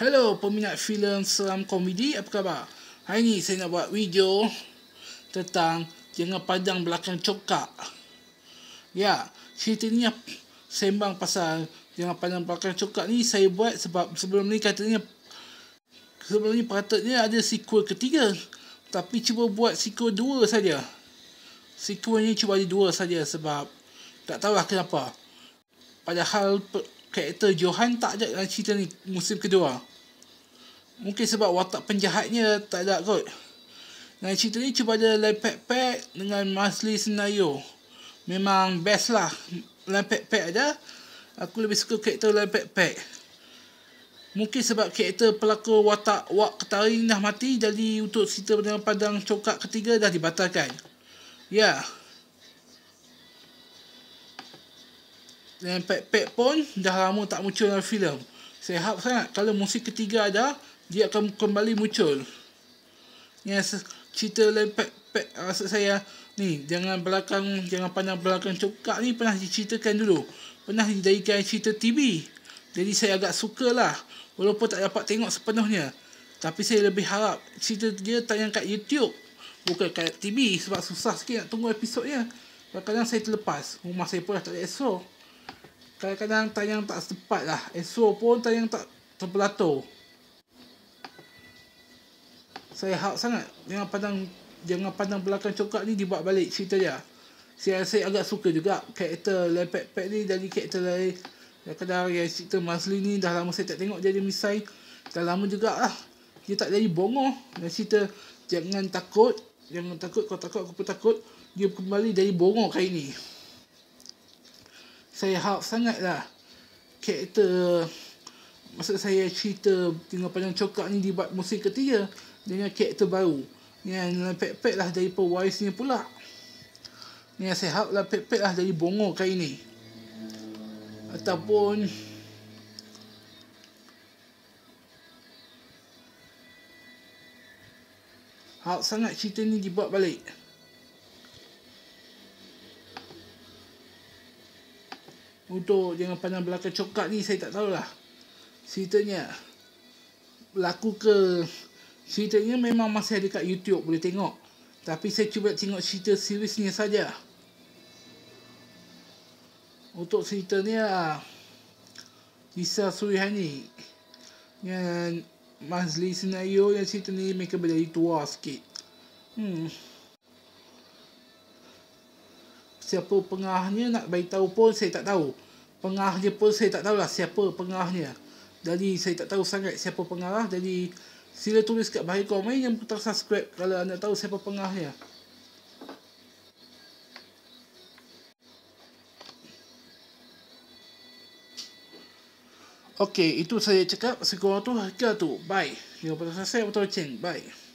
Hello peminat filem seram komedi, apa khabar? Hari ni saya nak buat video tentang jangan padang belakang cokak. Ya, cerita ni sembang pasal jangan padang belakang cokak ni saya buat sebab sebelum ni katanya sebelum ni patutnya ada sequel ketiga. Tapi cuba buat sequel dua saja. Sequel ni cuba ada dua saja sebab tak tahu tahulah kenapa. Padahal karakter Johan tak ada dalam cerita ni musim kedua. Mungkin sebab watak penjahatnya tak ada kot. Dan cerita ni cuba ada lepek-pek dengan masli senayu. Memang best lah. Lepek-pek aja. Aku lebih suka karakter lepek-pek. Mungkin sebab karakter pelakon watak Wak Ketari dah mati. Jadi untuk cerita dengan padang cokak ketiga dah dibatalkan. Ya. Yeah. Dan Pek Pek pun dah lama tak muncul dalam filem. Saya harap sangat kalau musim ketiga ada, dia akan kembali muncul. Ya, yes, cerita lain pek, pek, maksud saya ni jangan belakang jangan pandang belakang cukak ni pernah diceritakan dulu. Pernah dijadikan cerita TV. Jadi saya agak sukalah walaupun tak dapat tengok sepenuhnya. Tapi saya lebih harap cerita dia tayang kat YouTube bukan kat TV sebab susah sikit nak tunggu episodnya. Kadang-kadang saya terlepas. Rumah saya pun dah tak ada esok. Kadang-kadang tayang tak sempat lah. Esok pun tayang tak terbelatuh saya harap sangat jangan pandang jangan pandang belakang coklat ni dibuat balik cerita dia saya saya agak suka juga karakter lepek pek ni dari karakter lain yang kadang yang cerita Masli ni dah lama saya tak tengok Jadi misai dah lama juga lah dia tak jadi bongoh dan cerita jangan takut jangan takut kau takut aku pun takut dia kembali dari bongoh kali ni saya harap sangat lah karakter maksud saya cerita tinggal panjang coklat ni dibuat musim ketiga dengan karakter baru yang pek-pek lah dari ni pula yang sehat lah pek-pek lah dari bongo kali ni ataupun Hak sangat cerita ni dibuat balik Untuk jangan pandang belakang coklat ni saya tak tahulah Ceritanya Laku ke Ceritanya memang masih ada kat YouTube boleh tengok. Tapi saya cuba tengok cerita seriesnya saja. Untuk cerita ni lah. Kisah Surihani. Yang Mazli Senayo yang cerita ni mereka menjadi tua sikit. Hmm. Siapa pengahnya nak tahu pun saya tak tahu. Pengahnya pun saya tak tahulah siapa pengahnya. Jadi saya tak tahu sangat siapa pengarah. Jadi... Sila tulis kat bahagian komen yang putar subscribe kalau anda tahu siapa pengahnya. Okey, itu saya cakap. Sekurang tu, hakikat tu. Bye. Jangan lupa subscribe atau channel. Bye.